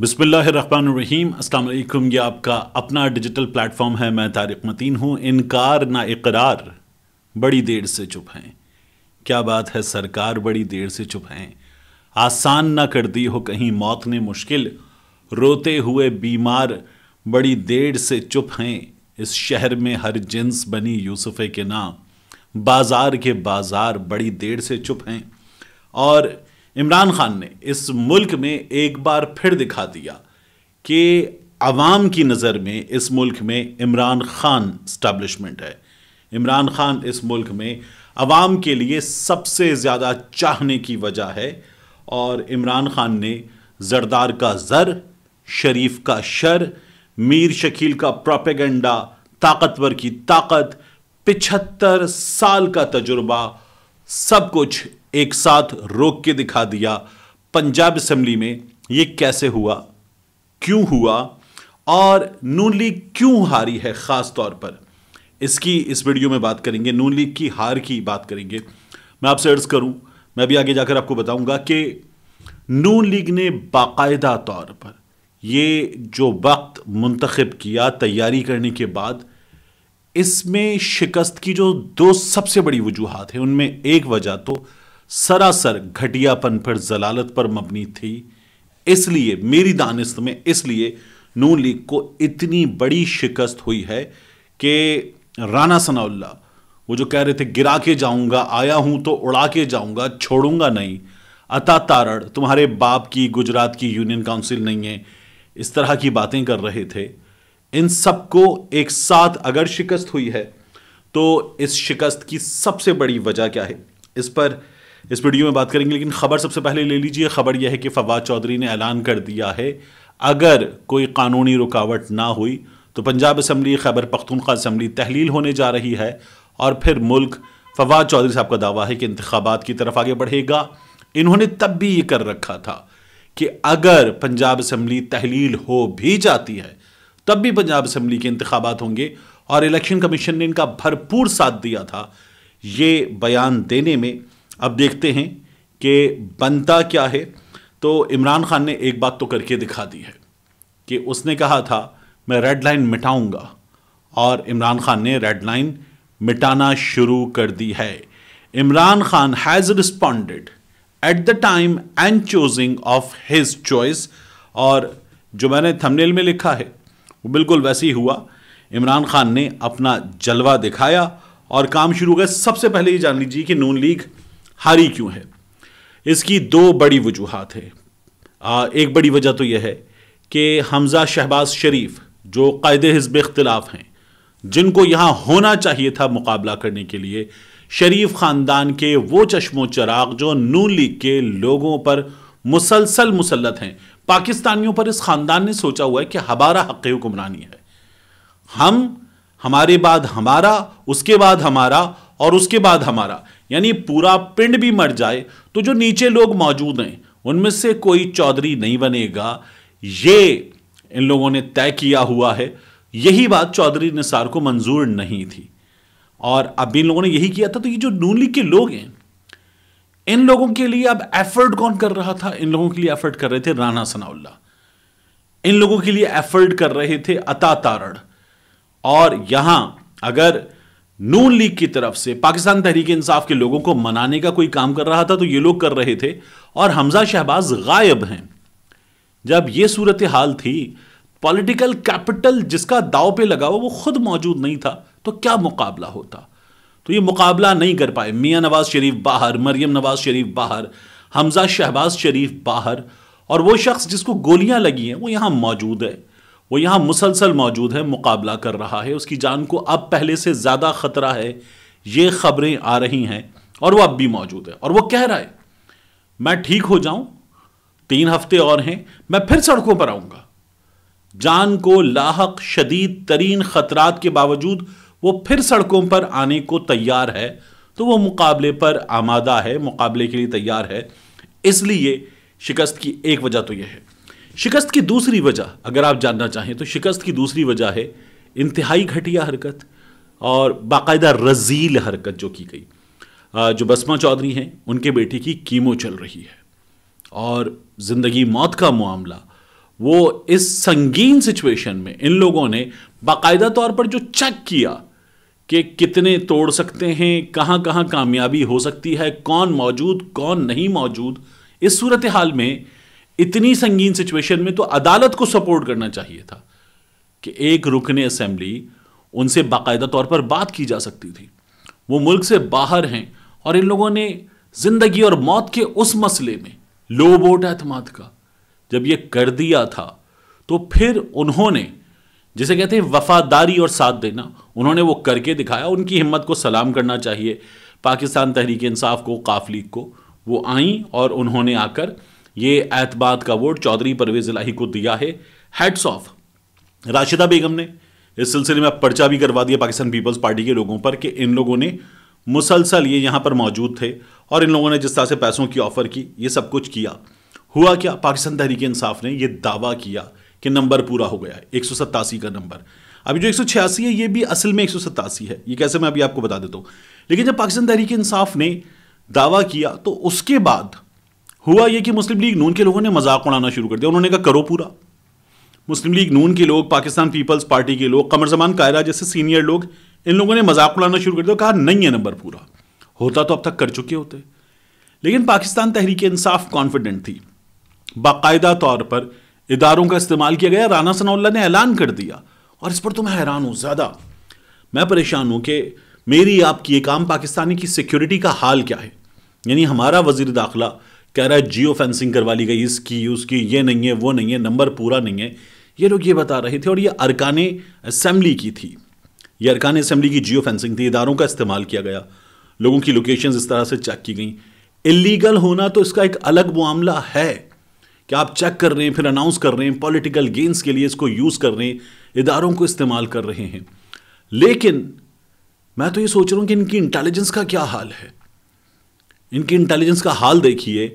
बिस्मिल्लाम अस्सलाम ये आपका अपना डिजिटल प्लेटफॉर्म है मैं तारिक मतीन हूँ इनकार ना इकरार बड़ी देर से चुप हैं क्या बात है सरकार बड़ी देर से चुप हैं आसान ना कर दी हो कहीं मौत ने मुश्किल रोते हुए बीमार बड़ी देर से चुप हैं इस शहर में हर जिन्स बनी यूसुफ़े के नाम बाज़ार के बाज़ार बड़ी देर से चुप हैं और इमरान खान ने इस मुल्क में एक बार फिर दिखा दिया कि आवाम की नज़र में इस मुल्क में इमरान खान स्टैब्लिशमेंट है इमरान खान इस मुल्क में आवाम के लिए सबसे ज़्यादा चाहने की वजह है और इमरान खान ने जरदार का ज़र शरीफ का शर मीर शकील का प्रोपेगेंडा ताकतवर की ताकत पिछहत्तर साल का तजुर्बा सब कुछ एक साथ रोक के दिखा दिया पंजाब असम्बली में ये कैसे हुआ क्यों हुआ और नून लीग क्यों हारी है ख़ास तौर पर इसकी इस वीडियो में बात करेंगे नून लीग की हार की बात करेंगे मैं आपसे अर्ज़ करूं मैं भी आगे जाकर आपको बताऊंगा कि नून लीग ने बाकायदा तौर पर ये जो वक्त मुंतखब किया तैयारी करने के बाद इसमें शिकस्त की जो दो सबसे बड़ी वजूहत हैं उनमें एक वजह तो सरासर घटियापन पर जलालत पर मबनी थी इसलिए मेरी दानिस्त में इसलिए नून लीग को इतनी बड़ी शिकस्त हुई है कि राना सनाउल्ला वो जो कह रहे थे गिरा के जाऊंगा आया हूं तो उड़ा के जाऊंगा छोड़ूंगा नहीं अता तारण तुम्हारे बाप की गुजरात की यूनियन काउंसिल नहीं है इस तरह की बातें कर रहे थे इन सबको एक साथ अगर शिकस्त हुई है तो इस शिकस्त की सबसे बड़ी वजह क्या है इस पर इस वीडियो में बात करेंगे लेकिन खबर सबसे पहले ले लीजिए खबर यह है कि फवाद चौधरी ने ऐलान कर दिया है अगर कोई कानूनी रुकावट ना हुई तो पंजाब असम्बली खैबर पख्तूनख्वा असम्बली तहलील होने जा रही है और फिर मुल्क फवाद चौधरी साहब का दावा है कि इंतबात की तरफ आगे बढ़ेगा इन्होंने तब भी ये कर रखा था कि अगर पंजाब असम्बली तहलील हो भी जाती है तब भी पंजाब असम्बली के इंतबात होंगे और इलेक्शन कमीशन ने इनका भरपूर साथ दिया था ये बयान देने में अब देखते हैं कि बनता क्या है तो इमरान खान ने एक बात तो करके दिखा दी है कि उसने कहा था मैं रेड लाइन मिटाऊंगा और इमरान खान ने रेड लाइन मिटाना शुरू कर दी है Imran Khan has responded at the time and choosing of his choice और जो मैंने थंबनेल में लिखा है वो बिल्कुल वैसे ही हुआ इमरान खान ने अपना जलवा दिखाया और काम शुरू हो गया सबसे पहले ये जान लीजिए कि नून लीग हारी क्यों है इसकी दो बड़ी वजूहत है एक बड़ी वजह तो यह है कि हमज़ा शहबाज शरीफ जो कायद हिजब इख्तलाफ हैं जिनको यहाँ होना चाहिए था मुकाबला करने के लिए शरीफ ख़ानदान के वो चश्मो चराग जो नू लीग के लोगों पर मुसलसल मुसलत हैं पाकिस्तानियों पर इस ख़ानदान ने सोचा हुआ है कि हमारा हक़ हुकुमरानी है हम हमारे बाद हमारा उसके बाद हमारा और उसके बाद हमारा यानी पूरा पिंड भी मर जाए तो जो नीचे लोग मौजूद हैं उनमें से कोई चौधरी नहीं बनेगा ये इन लोगों ने तय किया हुआ है यही बात चौधरी निसार को मंजूर नहीं थी और अब इन लोगों ने यही किया था तो ये जो नून लीग के लोग हैं इन लोगों के लिए अब एफर्ट कौन कर रहा था इन लोगों के लिए एफर्ट कर रहे थे राणा सनाउल्ला इन लोगों के लिए एफर्ट कर रहे थे अता तारण और यहां अगर नून लीग की तरफ से पाकिस्तान तहरीक इंसाफ के लोगों को मनाने का कोई काम कर रहा था तो ये लोग कर रहे थे और हमजा शहबाज गायब हैं जब ये सूरत हाल थी पॉलिटिकल कैपिटल जिसका दाव पे लगा हुआ वो खुद मौजूद नहीं था तो क्या मुकाबला होता तो ये मुकाबला नहीं कर पाए मियाँ नवाज शरीफ बाहर मरियम नवाज शरीफ बाहर हमजा शहबाज शरीफ बाहर और वो शख्स जिसको गोलियां लगी हैं वो यहाँ मौजूद है वो यहाँ मुसलसल मौजूद है मुकाबला कर रहा है उसकी जान को अब पहले से ज़्यादा ख़तरा है ये खबरें आ रही हैं और वो अब भी मौजूद है और वो कह रहा है मैं ठीक हो जाऊं तीन हफ्ते और हैं मैं फिर सड़कों पर आऊंगा जान को लाक शदीद तरीन खतरात के बावजूद वो फिर सड़कों पर आने को तैयार है तो वो मुकाबले पर आमादा है मुकाबले के लिए तैयार है इसलिए शिकस्त की एक वजह तो यह है शिकस्त की दूसरी वजह अगर आप जानना चाहें तो शिकस्त की दूसरी वजह है इंतहाई घटिया हरकत और बाकायदा रजील हरकत जो की गई जो बसमा चौधरी हैं उनके बेटे की कीमो चल रही है और ज़िंदगी मौत का मामला वो इस संगीन सिचुएशन में इन लोगों ने बाकायदा तौर पर जो चेक किया कि कितने तोड़ सकते हैं कहाँ कहाँ कामयाबी हो सकती है कौन मौजूद कौन नहीं मौजूद इस सूरत हाल में इतनी संगीन सिचुएशन में तो अदालत को सपोर्ट करना चाहिए था कि एक रुकने असेंबली उनसे बाकायदा तौर पर बात की जा सकती थी वो मुल्क से बाहर हैं और इन लोगों ने ज़िंदगी और मौत के उस मसले में लो वोट एतमाद का जब ये कर दिया था तो फिर उन्होंने जिसे कहते हैं वफादारी और साथ देना उन्होंने वो करके दिखाया उनकी हिम्मत को सलाम करना चाहिए पाकिस्तान तहरीक इंसाफ को काफ लीग को वो आई और उन्होंने आकर ये एतबाद का वोट चौधरी परवेज इलाही को दिया है हेड्स ऑफ राशिदा बेगम ने इस सिलसिले में पर्चा भी करवा दिया पाकिस्तान पीपल्स पार्टी के लोगों पर कि इन लोगों ने मुसलसल ये यहाँ पर मौजूद थे और इन लोगों ने जिस तरह से पैसों की ऑफ़र की ये सब कुछ किया हुआ क्या पाकिस्तान तहरीक इंसाफ ने यह दावा किया कि नंबर पूरा हो गया है एक का नंबर अभी जो एक है ये भी असल में एक है ये कैसे मैं अभी आपको बता देता हूँ लेकिन जब पाकिस्तान तहरीक इंसाफ ने दावा किया तो उसके बाद हुआ यह कि मुस्लिम लीग नून के लोगों ने मजाक उड़ाना शुरू कर दिया उन्होंने कहा करो पूरा मुस्लिम लीग नून के लोग पाकिस्तान पीपल्स पार्टी के लोग कमर जमान कायरा जैसे सीनियर लोग इन लोगों ने मजाक उड़ाना शुरू कर दिया कहा नहीं है नंबर पूरा होता तो अब तक कर चुके होते लेकिन पाकिस्तान तहरीक इंसाफ कॉन्फिडेंट थी बाकायदा तौर पर इदारों का इस्तेमाल किया गया राना सनाउल्ला ने ऐलान कर दिया और इस पर तो मैं हैरान हूँ ज़्यादा मैं परेशान हूँ कि मेरी आपकी ये काम पाकिस्तानी की सिक्योरिटी का हाल क्या है यानी हमारा वजीर दाखिला कह रहा है जियो फेंसिंग करवा ली गई इसकी उसकी ये नहीं है वो नहीं है नंबर पूरा नहीं है ये लोग ये बता रहे थे और ये अरकान असम्बली की थी ये अरकान असम्बली की जियो फेंसिंग थी इदारों का इस्तेमाल किया गया लोगों की लोकेशन इस तरह से चेक की गई इलीगल होना तो इसका एक अलग मामला है कि आप चेक कर रहे हैं फिर अनाउंस कर रहे हैं पॉलिटिकल गेंस के लिए इसको यूज़ कर रहे हैं इदारों को इस्तेमाल कर रहे हैं लेकिन मैं तो ये सोच रहा हूँ कि इनकी इंटेलिजेंस का क्या हाल है इनकी इंटेलिजेंस का हाल देखिए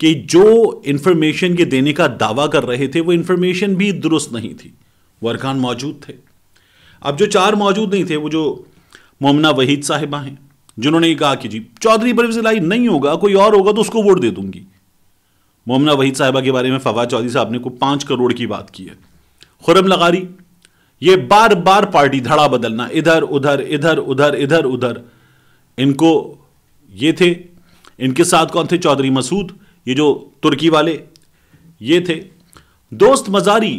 कि जो इंफॉर्मेशन के देने का दावा कर रहे थे वो इंफॉर्मेशन भी दुरुस्त नहीं थी वो अरकान मौजूद थे अब जो चार मौजूद नहीं थे वो जो मोमना वहीद साहिबा हैं जिन्होंने ये कहा कि जी चौधरी बरफिलाई नहीं होगा कोई और होगा तो उसको वोट दे दूंगी मोमना वहीद साहिबा के बारे में फवाद चौधरी साहब ने को पांच करोड़ की बात की है खुरम लगारी ये बार बार पार्टी धड़ा बदलना इधर उधर इधर उधर इधर उधर इनको ये थे इनके साथ कौन थे चौधरी मसूद ये जो तुर्की वाले ये थे दोस्त मजारी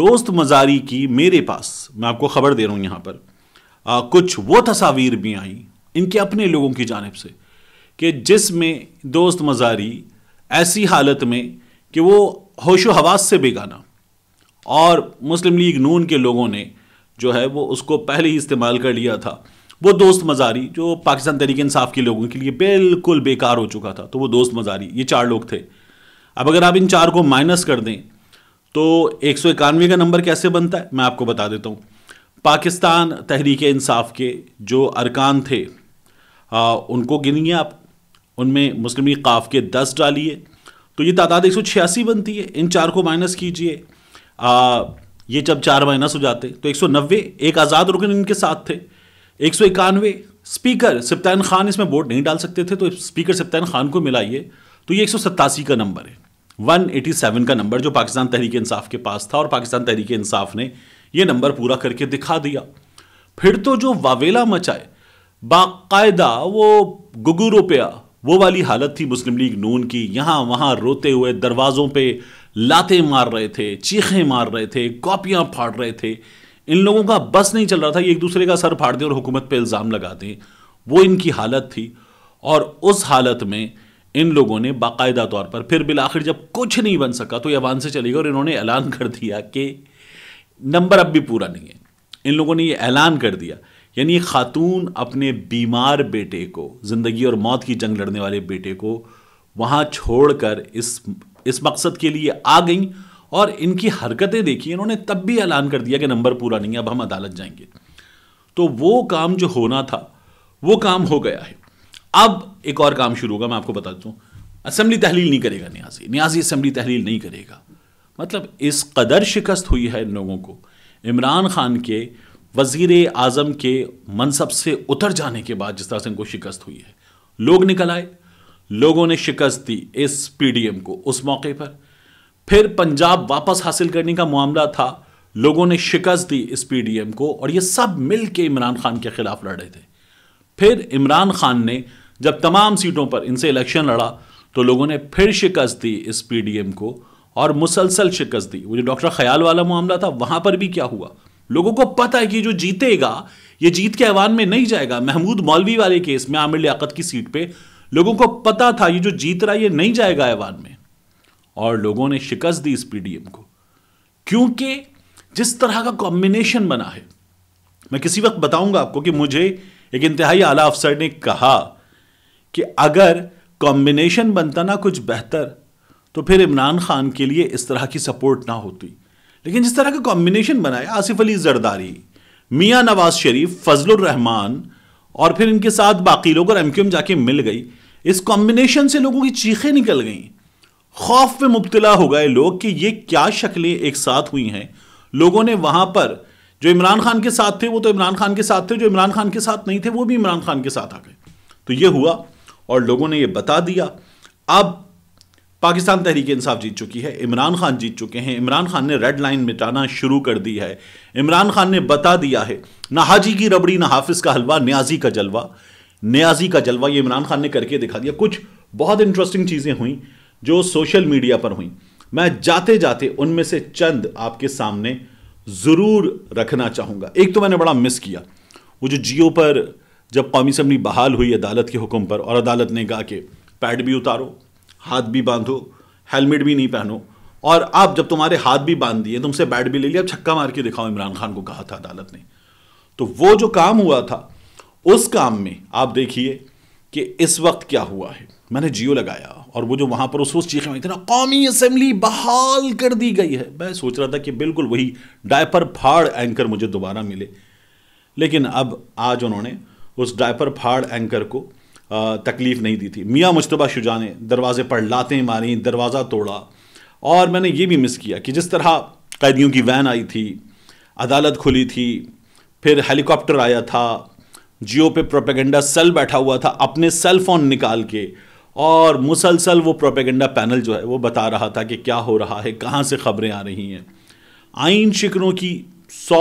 दोस्त मजारी की मेरे पास मैं आपको खबर दे रहा हूँ यहाँ पर आ, कुछ वो तस्वीर भी आई इनके अपने लोगों की जानब से कि जिसमें दोस्त मजारी ऐसी हालत में कि वो होशो हवास से बेगाना और मुस्लिम लीग नून के लोगों ने जो है वो उसको पहले ही इस्तेमाल कर लिया था वो दोस्त मज़ारी जो पाकिस्तान तहरीक इंसाफ के लोगों के लिए बिल्कुल बेकार हो चुका था तो वो दोस्त मज़ारी ये चार लोग थे अब अगर आप इन चार को माइनस कर दें तो एक सौ इक्यानवे का नंबर कैसे बनता है मैं आपको बता देता हूँ पाकिस्तान तहरीक इंसाफ के जो अरकान थे आ, उनको गिनिए आप उनमें मुस्लिम काफ के दस डालिए तो ये तादाद एक सौ छियासी बनती है इन चार को माइनस कीजिए ये जब चार माइनस हो जाते तो एक सौ नब्बे एक आज़ाद रुकन इनके साथ थे एक सौ इक्यानवे स्पीकर सिप्तान खान इसमें वोट नहीं डाल सकते थे तो स्पीकर सिप्तान खान को मिलाइए तो ये एक सौ सत्तासी का नंबर है वन एटी सेवन का नंबर जो पाकिस्तान तहरीक इंसाफ के पास था और पाकिस्तान तहरीक इंसाफ ने ये नंबर पूरा करके दिखा दिया फिर तो जो वावेला मचाए बाकायदा वो गुगू रुपया वो वाली हालत थी मुस्लिम लीग नून की यहाँ वहाँ रोते हुए दरवाज़ों पे लाते मार रहे थे चीखें मार रहे थे कॉपियाँ फाड़ रहे थे इन लोगों का बस नहीं चल रहा था ये एक दूसरे का सर फाड़ दें और हुकूमत पे इल्ज़ाम लगा दें वो इनकी हालत थी और उस हालत में इन लोगों ने बाकायदा तौर पर फिर बिल आखिर जब कुछ नहीं बन सका तो यवान से चले गए और इन्होंने ऐलान कर दिया कि नंबर अब भी पूरा नहीं है इन लोगों ने ये ऐलान कर दिया यानी खातून अपने बीमार बेटे को ज़िंदगी और मौत की जंग लड़ने वाले बेटे को वहाँ छोड़कर इस इस मकसद के लिए आ गई और इनकी हरकतें देखी इन्होंने तब भी ऐलान कर दिया कि नंबर पूरा नहीं है अब हम अदालत जाएंगे तो वो काम जो होना था वो काम हो गया है अब एक और काम शुरू होगा मैं आपको बता दूँ असम्बली तहलील नहीं करेगा न्याजी न्याजी असम्बली तहलील नहीं करेगा मतलब इस कदर शिकस्त हुई है इन लोगों को इमरान खान के वज़ीर आज़म के मनसब से उतर जाने के बाद जिस तरह से इनको शिकस्त हुई है लोग निकल आए लोगों ने शिकस्त दी इस पीडीएम को उस मौके पर फिर पंजाब वापस हासिल करने का मामला था लोगों ने शिकस्त दी इस पीडीएम को और ये सब मिल के इमरान खान के खिलाफ लड़े थे फिर इमरान खान ने जब तमाम सीटों पर इनसे इलेक्शन लड़ा तो लोगों ने फिर शिकस्त दी इस पीडीएम को और मुसलसल शिकस्त दी वो जो डॉक्टर ख्याल वाला मामला था वहां पर भी क्या हुआ लोगों को पता है कि जो जीतेगा ये जीत के ऐवान में नहीं जाएगा महमूद मौलवी वाले केस में आमिर लियाकत की सीट पे लोगों को पता था ये जो जीत रहा है ये नहीं जाएगा ऐवान में और लोगों ने शिकस्त दी इस पीडीएम को क्योंकि जिस तरह का कॉम्बिनेशन बना है मैं किसी वक्त बताऊंगा आपको कि मुझे एक इंतहाई आला अफसर ने कहा कि अगर कॉम्बिनेशन बनता ना कुछ बेहतर तो फिर इमरान खान के लिए इस तरह की सपोर्ट ना होती लेकिन जिस तरह का कॉम्बिनेशन बनाया आसिफ अली जरदारी मियाँ नवाज शरीफ फजलुर रहमान और फिर इनके साथ बाकी लोग और एम जाके मिल गई इस कॉम्बिनेशन से लोगों की चीखें निकल गईं खौफ में मुबतला हो गए लोग कि ये क्या शक्लें एक साथ हुई हैं लोगों ने वहाँ पर जो इमरान खान के साथ थे वो तो इमरान खान के साथ थे जो इमरान खान के साथ नहीं थे वो भी इमरान खान के साथ आ गए तो ये हुआ और लोगों ने ये बता दिया अब पाकिस्तान तहरीक इंसाफ जीत चुकी है इमरान खान जीत चुके हैं इमरान खान ने रेड लाइन मिटाना शुरू कर दी है इमरान खान ने बता दिया है ना हाजी की रबड़ी ना हाफिज का हलवा न्याजी का जलवा न्याजी का जलवा ये इमरान खान ने करके दिखा दिया कुछ बहुत इंटरेस्टिंग चीज़ें हुई जो सोशल मीडिया पर हुई मैं जाते जाते उनमें से चंद आपके सामने ज़रूर रखना चाहूँगा एक तो मैंने बड़ा मिस किया वो जो जियो पर जब कौमी असम्बली बहाल हुई अदालत के हुक्म पर और अदालत ने कहा कि पैड भी उतारो हाथ भी बांधो हेलमेट भी नहीं पहनो और आप जब तुम्हारे हाथ भी बांध दिए तुमसे बैट भी ले लिया छक्का मार के दिखाओ इमरान खान को कहा था अदालत ने तो वो जो काम हुआ था उस काम में आप देखिए कि इस वक्त क्या हुआ है मैंने जियो लगाया और वो जो वहाँ पर उस चीख में थी ना कौमी असम्बली बहाल कर दी गई है मैं सोच रहा था कि बिल्कुल वही डायपर फाड़ एंकर मुझे दोबारा मिले लेकिन अब आज उन्होंने उस डायपर फाड़ एंकर को तकलीफ़ नहीं दी थी मियाँ मुशतबा शुजा ने दरवाज़े पर लातें मारी दरवाज़ा तोड़ा और मैंने ये भी मिस किया कि जिस तरह कैदियों की वैन आई थी अदालत खुली थी फिर हेलीकॉप्टर आया था जियो पे प्रोपेगेंडा सेल बैठा हुआ था अपने सेल फ़ोन निकाल के और मुसलसल वो प्रोपेगेंडा पैनल जो है वो बता रहा था कि क्या हो रहा है कहाँ से खबरें आ रही हैं आइन शिकरों की सौ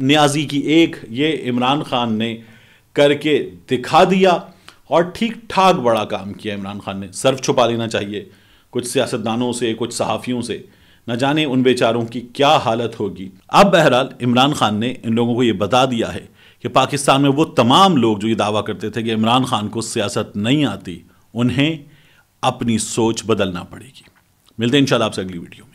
न्याजी की एक ये इमरान खान ने करके दिखा दिया और ठीक ठाक बड़ा काम किया इमरान खान ने सर्फ छुपा लेना चाहिए कुछ सियासतदानों से कुछ सहाफ़ियों से न जाने उन बेचारों की क्या हालत होगी अब बहरहाल इमरान खान ने इन लोगों को ये बता दिया है कि पाकिस्तान में वो तमाम लोग जो ये दावा करते थे कि इमरान खान को सियासत नहीं आती उन्हें अपनी सोच बदलना पड़ेगी मिलते हैं इंशाल्लाह आपसे अगली वीडियो में